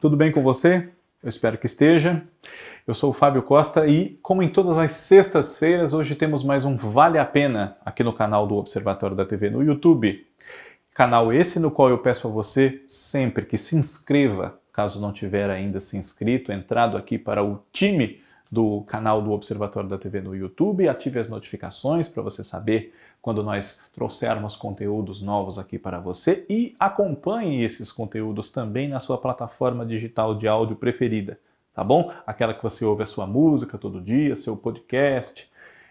Tudo bem com você? Eu espero que esteja. Eu sou o Fábio Costa e, como em todas as sextas-feiras, hoje temos mais um Vale a Pena aqui no canal do Observatório da TV no YouTube. Canal esse no qual eu peço a você sempre que se inscreva, caso não tiver ainda se inscrito, entrado aqui para o time do canal do Observatório da TV no YouTube, ative as notificações para você saber quando nós trouxermos conteúdos novos aqui para você e acompanhe esses conteúdos também na sua plataforma digital de áudio preferida, tá bom? Aquela que você ouve a sua música todo dia, seu podcast,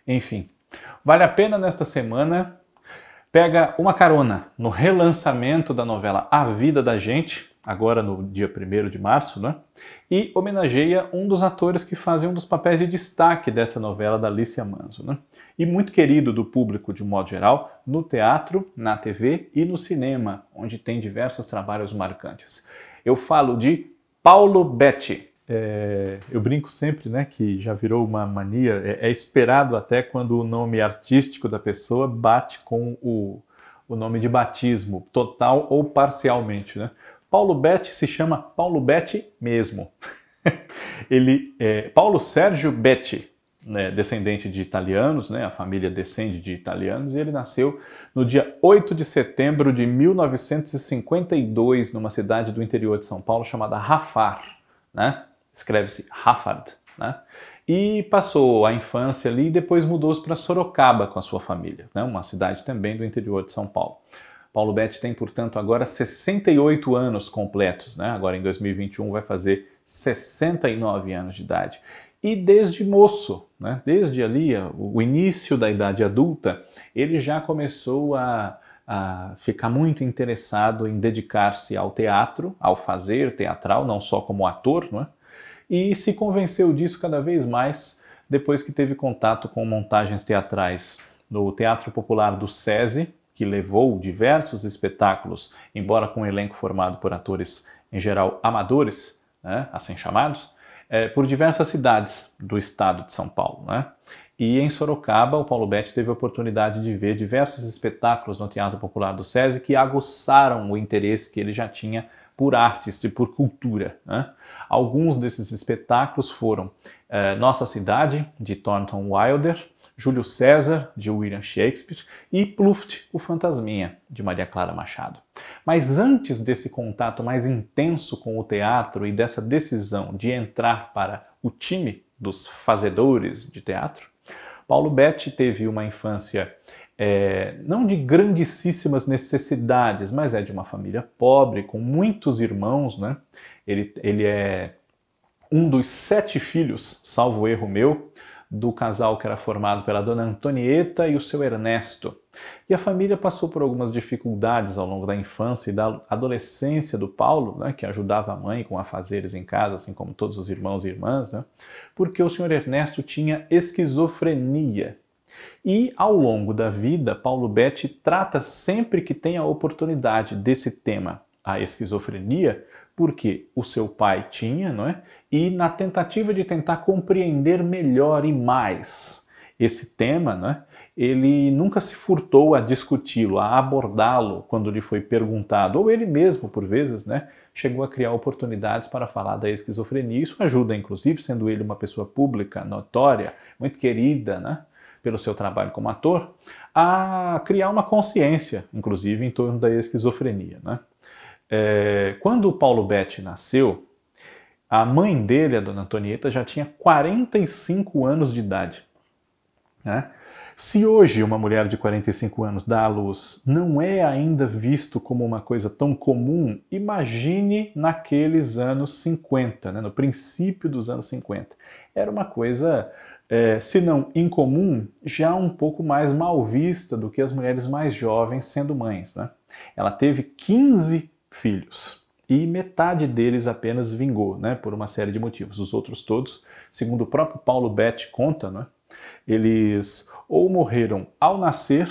enfim. Vale a pena nesta semana pega uma carona no relançamento da novela A Vida da Gente, agora no dia 1 de março, né? E homenageia um dos atores que fazem um dos papéis de destaque dessa novela da Alicia Manso, né? e muito querido do público de um modo geral, no teatro, na TV e no cinema, onde tem diversos trabalhos marcantes. Eu falo de Paulo Betti. É, eu brinco sempre, né, que já virou uma mania, é, é, esperado até quando o nome artístico da pessoa bate com o, o nome de batismo, total ou parcialmente, né? Paulo Betti se chama Paulo Betti mesmo. Ele é Paulo Sérgio Betti, né, descendente de italianos, né, a família descende de italianos, e ele nasceu no dia 8 de setembro de 1952, numa cidade do interior de São Paulo chamada Rafar, né? escreve-se Rafard, né? e passou a infância ali e depois mudou-se para Sorocaba com a sua família, né? uma cidade também do interior de São Paulo. Paulo Betti tem, portanto, agora 68 anos completos, né? agora em 2021 vai fazer 69 anos de idade. E desde moço, né, desde ali, o início da idade adulta, ele já começou a, a ficar muito interessado em dedicar-se ao teatro, ao fazer teatral, não só como ator, né, e se convenceu disso cada vez mais depois que teve contato com montagens teatrais no Teatro Popular do SESI, que levou diversos espetáculos, embora com um elenco formado por atores em geral amadores, né, assim chamados, é, por diversas cidades do estado de São Paulo. Né? E em Sorocaba, o Paulo Betti teve a oportunidade de ver diversos espetáculos no Teatro Popular do SESI que aguçaram o interesse que ele já tinha por artes e por cultura. Né? Alguns desses espetáculos foram é, Nossa Cidade, de Thornton Wilder, Júlio César, de William Shakespeare, e Pluft, o Fantasminha, de Maria Clara Machado. Mas antes desse contato mais intenso com o teatro e dessa decisão de entrar para o time dos fazedores de teatro, Paulo Betti teve uma infância é, não de grandíssimas necessidades, mas é de uma família pobre, com muitos irmãos, né? Ele, ele é um dos sete filhos, salvo erro meu, do casal que era formado pela dona Antonieta e o seu Ernesto. E a família passou por algumas dificuldades ao longo da infância e da adolescência do Paulo, né, que ajudava a mãe com afazeres em casa, assim como todos os irmãos e irmãs, né, porque o senhor Ernesto tinha esquizofrenia. E ao longo da vida, Paulo Betti trata sempre que tem a oportunidade desse tema, a esquizofrenia, porque o seu pai tinha, não é? E na tentativa de tentar compreender melhor e mais esse tema, não é? Ele nunca se furtou a discuti-lo, a abordá-lo quando lhe foi perguntado, ou ele mesmo, por vezes, né, chegou a criar oportunidades para falar da esquizofrenia. Isso ajuda, inclusive, sendo ele uma pessoa pública, notória, muito querida, né, pelo seu trabalho como ator, a criar uma consciência, inclusive, em torno da esquizofrenia, né? É, quando o Paulo Betti nasceu, a mãe dele, a dona Antonieta, já tinha 45 anos de idade. Né? Se hoje uma mulher de 45 anos dá à luz não é ainda visto como uma coisa tão comum, imagine naqueles anos 50, né? no princípio dos anos 50. Era uma coisa, é, se não incomum, já um pouco mais mal vista do que as mulheres mais jovens sendo mães. Né? Ela teve 15 filhos. E metade deles apenas vingou, né, por uma série de motivos. Os outros todos, segundo o próprio Paulo Betti conta, né, eles ou morreram ao nascer,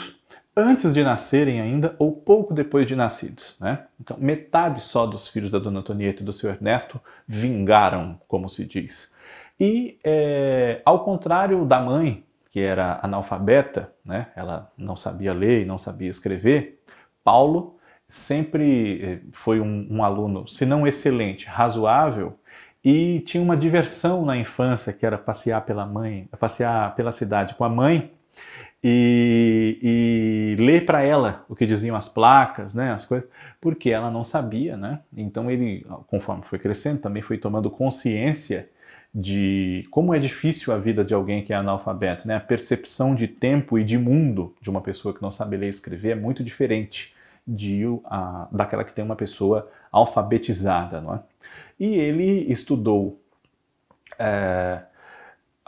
antes de nascerem ainda, ou pouco depois de nascidos. Né? Então, metade só dos filhos da Dona Antonieta e do seu Ernesto vingaram, como se diz. E, é, ao contrário da mãe, que era analfabeta, né? ela não sabia ler e não sabia escrever, Paulo sempre eh, foi um, um aluno, se não excelente, razoável, e tinha uma diversão na infância que era passear pela mãe, passear pela cidade com a mãe e, e ler para ela o que diziam as placas, né, as coisas, porque ela não sabia, né? Então ele, conforme foi crescendo, também foi tomando consciência de como é difícil a vida de alguém que é analfabeto, né? A percepção de tempo e de mundo de uma pessoa que não sabe ler e escrever é muito diferente de, daquela que tem uma pessoa alfabetizada. Não é? E ele estudou é,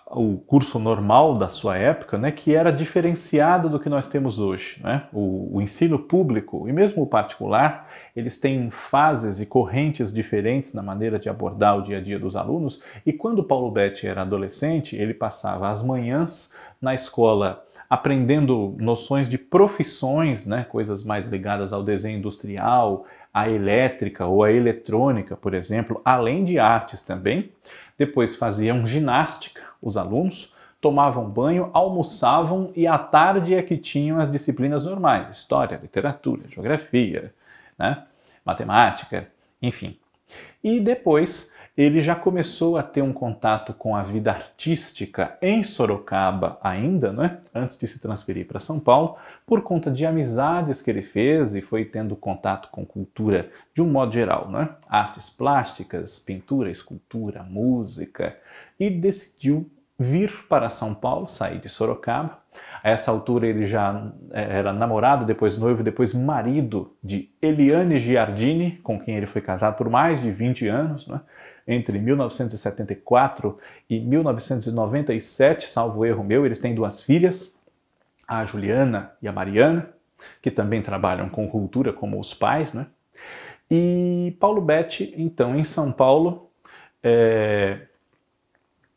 o curso normal da sua época, né, que era diferenciado do que nós temos hoje. Né? O, o, ensino público e mesmo o particular, eles têm fases e correntes diferentes na maneira de abordar o dia a dia dos alunos. E quando Paulo Betti era adolescente, ele passava as manhãs na escola aprendendo noções de profissões, né, coisas mais ligadas ao desenho industrial, à elétrica ou à eletrônica, por exemplo, além de artes também. Depois faziam ginástica, os alunos tomavam banho, almoçavam e à tarde é que tinham as disciplinas normais: história, literatura, geografia, né, matemática, enfim. E depois ele já começou a ter um contato com a vida artística em Sorocaba ainda, né? antes de se transferir para São Paulo, por conta de amizades que ele fez e foi tendo contato com cultura de um modo geral, né? artes plásticas, pintura, escultura, música, e decidiu vir para São Paulo, sair de Sorocaba. A essa altura ele já eh, era namorado, depois noivo, depois marido de Eliane Giardini, com quem ele foi casado por mais de 20 anos. Né? entre 1974 e 1997, salvo erro meu, eles têm duas filhas, a Juliana e a Mariana, que também trabalham com cultura como os pais, né? E Paulo Betti, então, em São Paulo, é,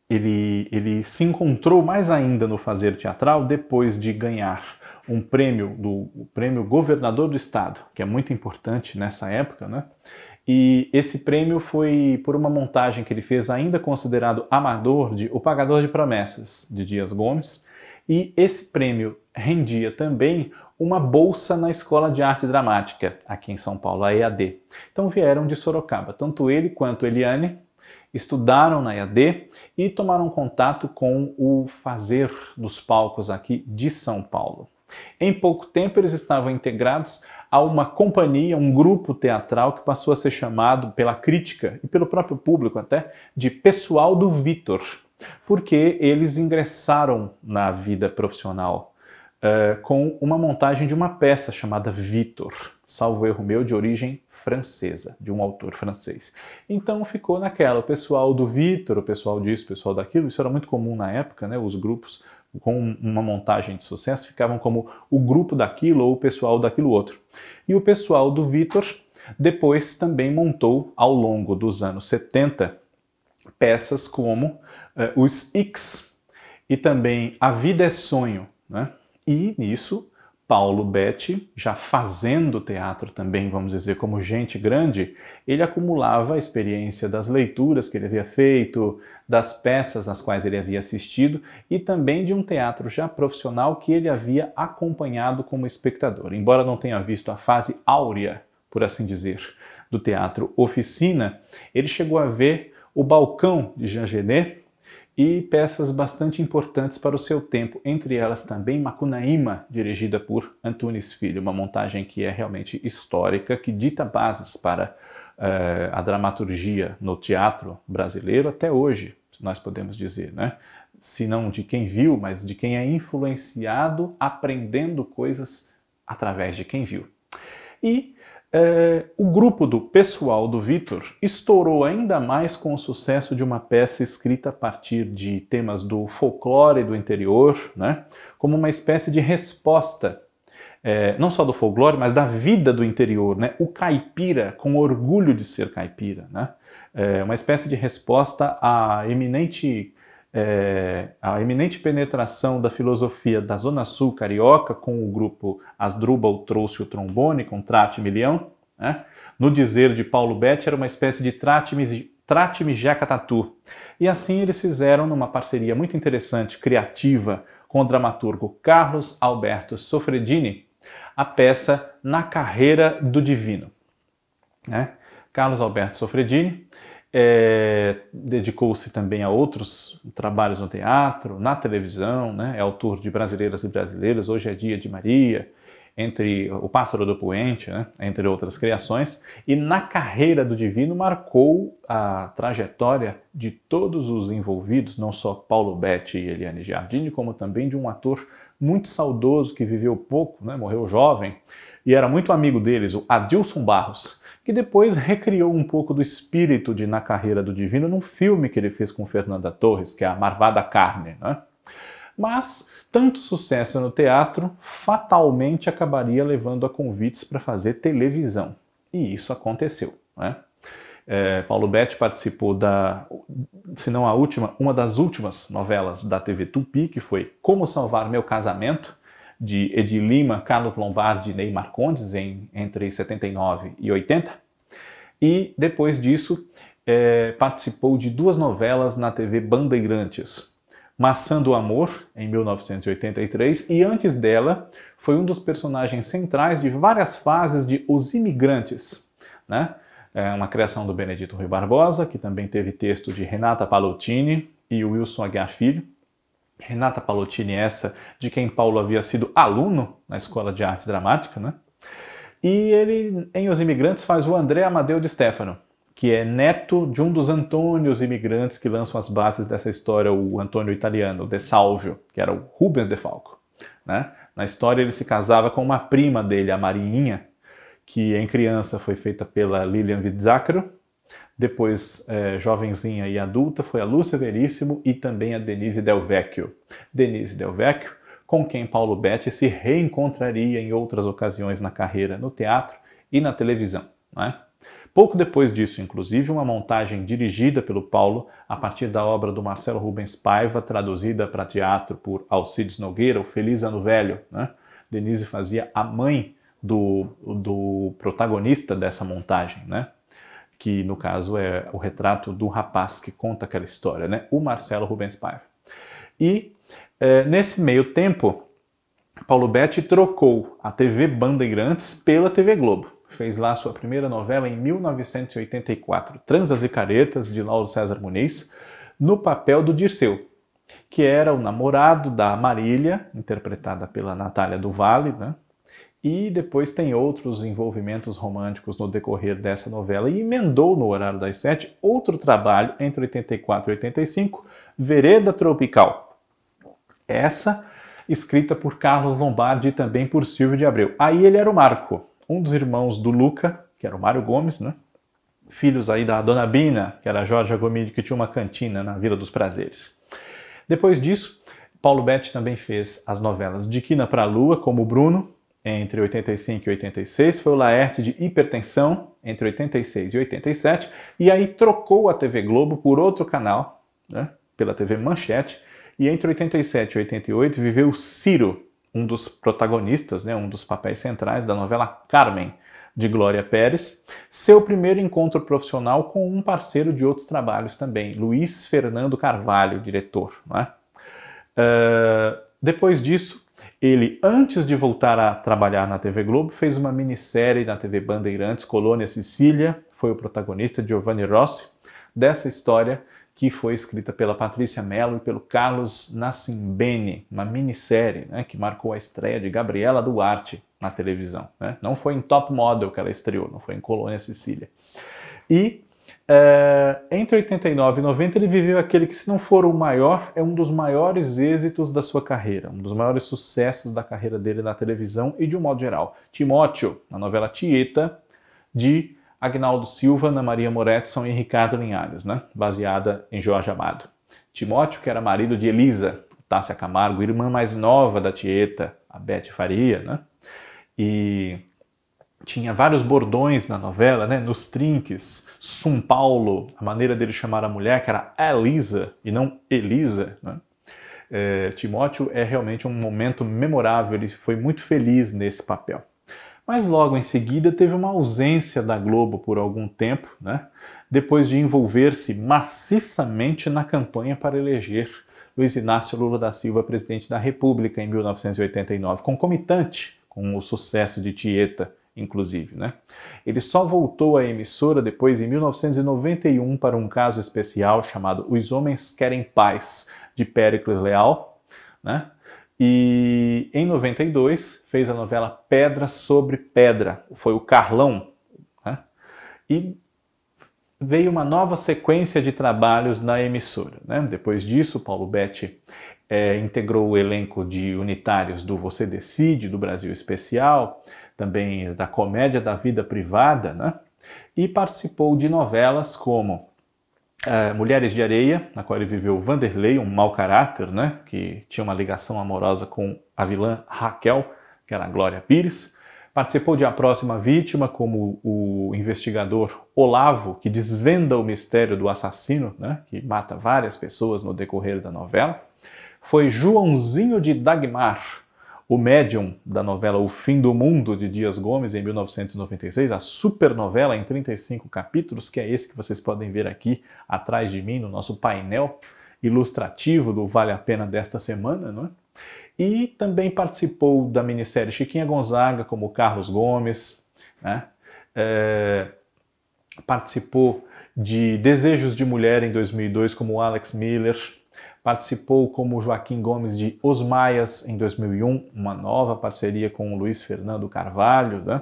ele, ele se encontrou mais ainda no fazer teatral depois de ganhar um prêmio do prêmio governador do estado, que é muito importante nessa época, né? E esse prêmio foi por uma montagem que ele fez, ainda considerado amador, de O Pagador de Promessas, de Dias Gomes. E esse prêmio rendia também uma bolsa na Escola de Arte Dramática, aqui em São Paulo, a EAD. Então vieram de Sorocaba, tanto ele quanto Eliane, estudaram na EAD e tomaram contato com o fazer dos palcos aqui de São Paulo. Em pouco tempo, eles estavam integrados a uma companhia, um grupo teatral que passou a ser chamado pela crítica e pelo próprio público até de Pessoal do Vitor, porque eles ingressaram na vida profissional uh, com uma montagem de uma peça chamada Vitor, salvo erro meu, de origem francesa, de um autor francês. Então ficou naquela, o pessoal do Vitor, o pessoal disso, o pessoal daquilo, isso era muito comum na época, né? Os grupos com uma montagem de sucesso ficavam como o grupo daquilo ou o pessoal daquilo outro. E o pessoal do Vitor depois também montou ao longo dos anos 70 peças como uh, os X e também A Vida é Sonho, né? E nisso Paulo Betti, já fazendo teatro também, vamos dizer, como gente grande, ele acumulava a experiência das leituras que ele havia feito, das peças às quais ele havia assistido e também de um teatro já profissional que ele havia acompanhado como espectador. Embora não tenha visto a fase áurea, por assim dizer, do teatro oficina, ele chegou a ver o balcão de Jean Genet e peças bastante importantes para o seu tempo, entre elas também Macunaíma, dirigida por Antunes Filho, uma montagem que é realmente histórica, que dita bases para uh, a dramaturgia no teatro brasileiro até hoje, nós podemos dizer, né? Se não de quem viu, mas de quem é influenciado aprendendo coisas através de quem viu. E é, o grupo do pessoal do Vitor estourou ainda mais com o sucesso de uma peça escrita a partir de temas do folclore do interior, né? como uma espécie de resposta, é, não só do folclore, mas da vida do interior, né? o caipira, com orgulho de ser caipira. Né? É, uma espécie de resposta à eminente é, a eminente penetração da filosofia da Zona Sul carioca com o grupo Asdrubal trouxe o trombone com Trate Milião, né? no dizer de Paulo Betti era uma espécie de Trate-me trate Tatu. E assim eles fizeram numa parceria muito interessante, criativa, com o dramaturgo Carlos Alberto Sofredini, a peça Na Carreira do Divino. Né? Carlos Alberto Sofredini é, Dedicou-se também a outros trabalhos no teatro, na televisão, né? é autor de Brasileiras e Brasileiras, Hoje é Dia de Maria, entre O Pássaro do Poente, né? entre outras criações, e na carreira do Divino marcou a trajetória de todos os envolvidos, não só Paulo Betti e Eliane Giardini, como também de um ator muito saudoso que viveu pouco, né? morreu jovem, e era muito amigo deles, o Adilson Barros que depois recriou um pouco do espírito de Na Carreira do Divino num filme que ele fez com Fernanda Torres, que é A Marvada Carne. Né? Mas tanto sucesso no teatro fatalmente acabaria levando a convites para fazer televisão. E isso aconteceu. Né? É, Paulo Betti participou da, se não a última, uma das últimas novelas da TV Tupi, que foi Como Salvar Meu Casamento, de Edi Lima, Carlos Lombardi e Neymar Condes, em, entre 79 e 80. E depois disso, é, participou de duas novelas na TV Bandeirantes. Maçã do Amor, em 1983, e antes dela foi um dos personagens centrais de várias fases de Os Imigrantes, né? É uma criação do Benedito Rui Barbosa, que também teve texto de Renata Palottini e Wilson Aguiar Filho. Renata Palottini, essa de quem Paulo havia sido aluno na Escola de Arte Dramática, né? E ele, em Os Imigrantes, faz o André Amadeu de Stefano, que é neto de um dos Antônios imigrantes que lançam as bases dessa história, o Antônio italiano, o De Salvio, que era o Rubens de Falco. Né? Na história, ele se casava com uma prima dele, a Marinha, que em criança foi feita pela Lilian Vizzacro, depois, é, jovenzinha e adulta, foi a Lúcia Veríssimo e também a Denise Delvecchio. Denise Delvecchio, com quem Paulo Betti se reencontraria em outras ocasiões na carreira, no teatro e na televisão. Né? Pouco depois disso, inclusive, uma montagem dirigida pelo Paulo a partir da obra do Marcelo Rubens Paiva, traduzida para teatro por Alcides Nogueira, o Feliz Ano Velho. Né? Denise fazia a mãe do, do protagonista dessa montagem, né? que no caso é o retrato do rapaz que conta aquela história, né? o Marcelo Rubens Paiva. E é, nesse meio tempo, Paulo Betti trocou a TV Bandeirantes pela TV Globo. Fez lá sua primeira novela em 1984, Transas e Caretas, de Lauro César Muniz, no papel do Dirceu, que era o namorado da Marília, interpretada pela Natália do Vale, né? e depois tem outros envolvimentos românticos no decorrer dessa novela e emendou no horário das sete outro trabalho entre 84 e 85, Vereda Tropical. Essa escrita por Carlos Lombardi e também por Silvio de Abreu. Aí ele era o Marco, um dos irmãos do Luca, que era o Mário Gomes, né? Filhos aí da Dona Bina, que era a Jorge Gomide, que tinha uma cantina na Vila dos Prazeres. Depois disso, Paulo Betti também fez as novelas De Quina para a Lua, como Bruno, entre 85 e 86, foi o Laerte de Hipertensão entre 86 e 87, e aí trocou a TV Globo por outro canal, né, pela TV Manchete, e entre 87 e 88 viveu Ciro, um dos protagonistas, né, um dos papéis centrais da novela Carmen, de Glória Pérez, seu primeiro encontro profissional com um parceiro de outros trabalhos também, Luiz Fernando Carvalho, diretor. Né? Uh, depois disso, ele, antes de voltar a trabalhar na TV Globo, fez uma minissérie na TV Bandeirantes, Colônia Sicília, foi o protagonista Giovanni Rossi, dessa história que foi escrita pela Patrícia Mello e pelo Carlos Nassimbene, uma minissérie né, que marcou a estreia de Gabriela Duarte na televisão. Né? Não foi em Top Model que ela estreou, não foi em Colônia Sicília. E é, entre 89 e 90 ele viveu aquele que, se não for o maior, é um dos maiores êxitos da sua carreira, um dos maiores sucessos da carreira dele na televisão e de um modo geral. Timóteo, na novela Tieta, de Agnaldo Silva, Ana Maria Moretson e Ricardo Linhares, né? baseada em Jorge Amado. Timóteo, que era marido de Elisa, Tássia Camargo, irmã mais nova da Tieta, a Bete Faria, né? e tinha vários bordões na novela, né? Nos trinques, São Paulo, a maneira dele chamar a mulher, que era Elisa e não Elisa, né? É, Timóteo é realmente um momento memorável, ele foi muito feliz nesse papel. Mas logo em seguida teve uma ausência da Globo por algum tempo, né? depois de envolver-se maciçamente na campanha para eleger Luiz Inácio Lula da Silva presidente da República em 1989, concomitante com o sucesso de Tieta, inclusive. Né? Ele só voltou à emissora depois, em 1991, para um caso especial chamado Os Homens Querem Paz, de Péricles Leal. Né? E em 92 fez a novela Pedra sobre Pedra, foi o Carlão. Né? E veio uma nova sequência de trabalhos na emissora. Né? Depois disso, Paulo Betti é, integrou o elenco de unitários do Você Decide, do Brasil Especial, também da Comédia da Vida Privada, né? e participou de novelas como é, Mulheres de Areia, na qual ele viveu Vanderlei, um mau caráter, né? Que tinha uma ligação amorosa com a vilã Raquel, que era a Glória Pires. Participou de A Próxima Vítima, como o investigador Olavo, que desvenda o mistério do assassino, né? Que mata várias pessoas no decorrer da novela foi Joãozinho de Dagmar, o médium da novela O Fim do Mundo de Dias Gomes em 1996, a supernovela em 35 capítulos, que é esse que vocês podem ver aqui atrás de mim no nosso painel ilustrativo do Vale a Pena desta semana, não é? E também participou da minissérie Chiquinha Gonzaga, como Carlos Gomes, né? É... participou de Desejos de Mulher em 2002, como Alex Miller, Participou como Joaquim Gomes de Os Maias em 2001, uma nova parceria com o Luiz Fernando Carvalho, né?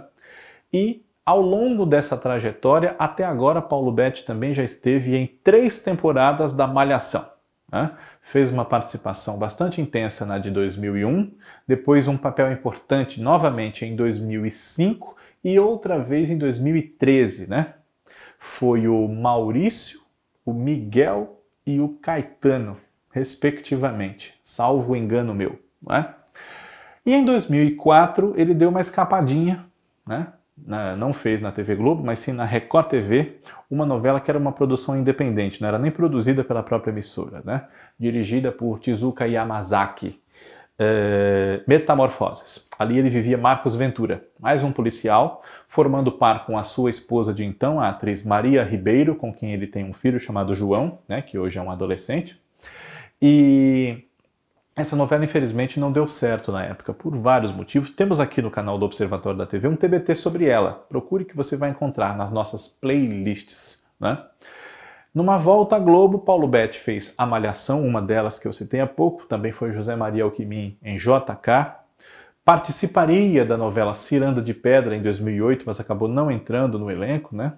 E ao longo dessa trajetória, até agora, Paulo Betti também já esteve em três temporadas da Malhação. Né? Fez uma participação bastante intensa na de 2001, depois um papel importante novamente em 2005 e outra vez em 2013, né? Foi o Maurício, o Miguel e o Caetano respectivamente, salvo engano meu. Né? E em 2004 ele deu uma escapadinha, né? não fez na TV Globo, mas sim na Record TV, uma novela que era uma produção independente, não era nem produzida pela própria emissora, né? dirigida por Tizuka Yamazaki. É... Metamorfoses. Ali ele vivia Marcos Ventura, mais um policial, formando par com a sua esposa de então, a atriz Maria Ribeiro, com quem ele tem um filho chamado João, né, que hoje é um adolescente. E essa novela, infelizmente, não deu certo na época, por vários motivos. Temos aqui no canal do Observatório da TV um TBT sobre ela. Procure que você vai encontrar nas nossas playlists. Né? Numa volta à Globo, Paulo Betti fez A Malhação, uma delas que eu citei há pouco. Também foi José Maria Alquimim em JK, participaria da novela Ciranda de Pedra em 2008, mas acabou não entrando no elenco, né?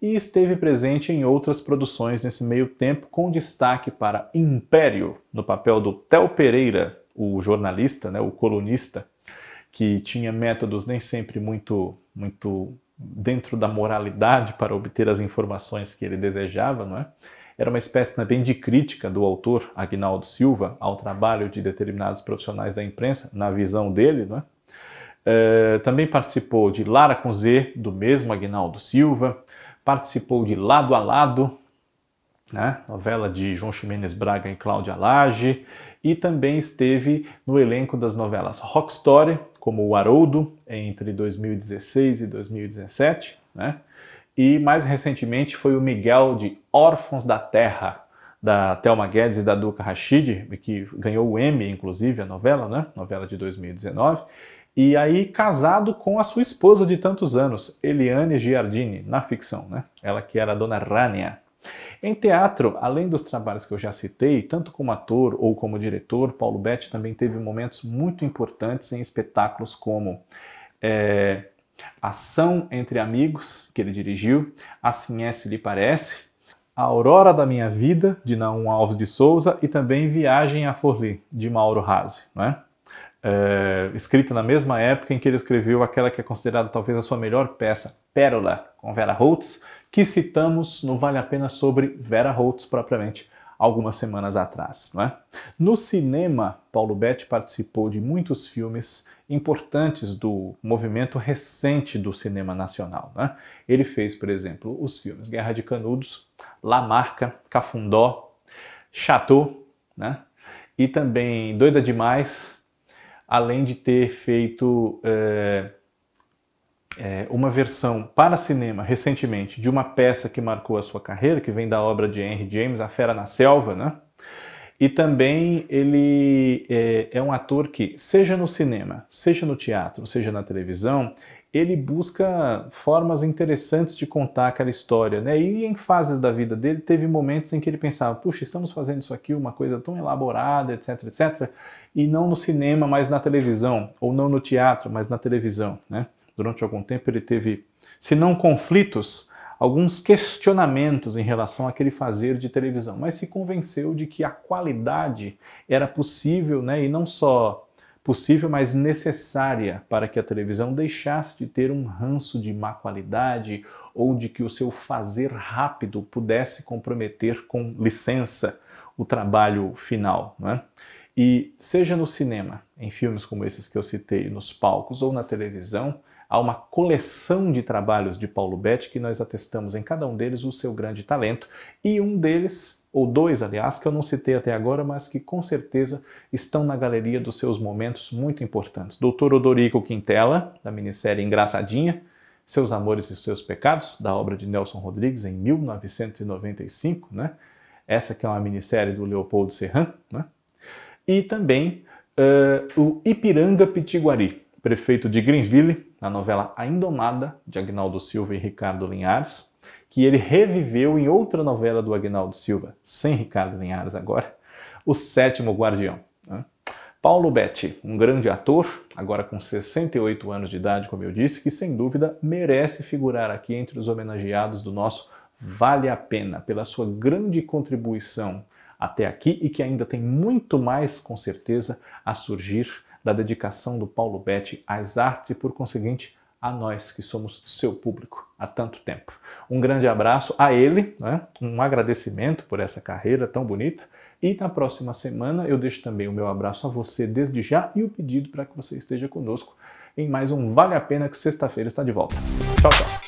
E esteve presente em outras produções nesse meio tempo, com destaque para Império, no papel do Tel Pereira, o jornalista, né, o colunista, que tinha métodos nem sempre muito muito dentro da moralidade para obter as informações que ele desejava, não é? era uma espécie também de crítica do autor Agnaldo Silva ao trabalho de determinados profissionais da imprensa, na visão dele, né? é? também participou de Lara com Z, do mesmo Agnaldo Silva, participou de Lado a Lado, né? novela de João Ximenes Braga e Cláudia Lage, e também esteve no elenco das novelas Rock Story, como o Haroldo, entre 2016 e 2017, né? e mais recentemente foi o Miguel de Órfãos da Terra, da Thelma Guedes e da Duca Rashid, que ganhou o Emmy, inclusive, a novela, né? Novela de 2019. E aí, casado com a sua esposa de tantos anos, Eliane Giardini, na ficção, né? Ela que era a dona Rania. Em teatro, além dos trabalhos que eu já citei, tanto como ator ou como diretor, Paulo Betti também teve momentos muito importantes em espetáculos como é, Ação entre Amigos, que ele dirigiu, Assim É Se Lhe Parece, A Aurora da Minha Vida, de Naum Alves de Souza, e também Viagem a Forli, de Mauro Rase, né? É, escrita na mesma época em que ele escreveu aquela que é considerada talvez a sua melhor peça, Pérola, com Vera Holtz, que citamos no Vale a Pena sobre Vera Holtz propriamente, algumas semanas atrás. Não é? No cinema, Paulo Betti participou de muitos filmes importantes do movimento recente do cinema nacional. É? Ele fez, por exemplo, os filmes Guerra de Canudos, La Marca, Cafundó, Chateau, né? e também Doida Demais, além de ter feito eh, é, uma versão para cinema recentemente de uma peça que marcou a sua carreira, que vem da obra de Henry James, A Fera na Selva, né? E também ele é, é um ator que, seja no cinema, seja no teatro, seja na televisão, ele busca formas interessantes de contar aquela história, né? E em fases da vida dele teve momentos em que ele pensava, puxa, estamos fazendo isso aqui, uma coisa tão elaborada, etc, etc, e não no cinema, mas na televisão, ou não no teatro, mas na televisão, né? durante algum tempo ele teve, se não conflitos, alguns questionamentos em relação àquele fazer de televisão, mas se convenceu de que a qualidade era possível, né, e não só possível, mas necessária para que a televisão deixasse de ter um ranço de má qualidade ou de que o seu fazer rápido pudesse comprometer com licença o trabalho final, né? E seja no cinema, em filmes como esses que eu citei, nos palcos ou na televisão, Há uma coleção de trabalhos de Paulo Betti que nós atestamos em cada um deles o seu grande talento e um deles, ou dois, aliás, que eu não citei até agora, mas que com certeza estão na galeria dos seus momentos muito importantes. Doutor Odorico Quintela, da minissérie Engraçadinha, Seus Amores e Seus Pecados, da obra de Nelson Rodrigues, em 1995, né? Essa que é uma minissérie do Leopoldo Serran, né? E também uh, o Ipiranga Pitiguari, prefeito de Greenville, na novela A Indomada, de Agnaldo Silva e Ricardo Linhares, que ele reviveu em outra novela do Agnaldo Silva, sem Ricardo Linhares agora, O Sétimo Guardião. Né? Paulo Betti, um grande ator, agora com 68 anos de idade, como eu disse, que sem dúvida merece figurar aqui entre os homenageados do nosso Vale a Pena, pela sua grande contribuição até aqui e que ainda tem muito mais, com certeza, a surgir da dedicação do Paulo Betti às artes e, por conseguinte, a nós que somos seu público há tanto tempo. Um grande abraço a ele, né? um agradecimento por essa carreira tão bonita. E na próxima semana eu deixo também o meu abraço a você desde já e o pedido para que você esteja conosco em mais um Vale a Pena que sexta-feira está de volta. Tchau, tchau.